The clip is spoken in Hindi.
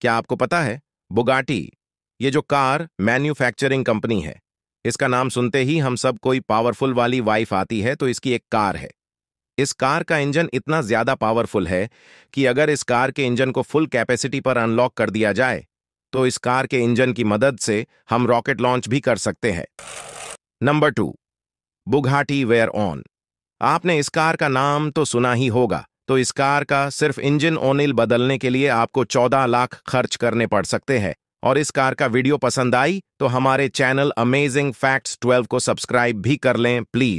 क्या आपको पता है बुगाटी ये जो कार मैन्युफैक्चरिंग कंपनी है इसका नाम सुनते ही हम सब कोई पावरफुल वाली वाइफ आती है तो इसकी एक कार है इस कार का इंजन इतना ज्यादा पावरफुल है कि अगर इस कार के इंजन को फुल कैपेसिटी पर अनलॉक कर दिया जाए तो इस कार के इंजन की मदद से हम रॉकेट लॉन्च भी कर सकते हैं number two Bugatti Veyron आपने इस कार का नाम तो सुना ही होगा तो इस कार का सिर्फ इंजन ओनिल बदलने के लिए आपको 14 लाख खर्च करने पड़ सकते हैं और इस कार का वीडियो पसंद आई तो हमारे चैनल अमेजिंग फैक्ट्स 12 को सब्सक्राइब भी कर लें प्लीज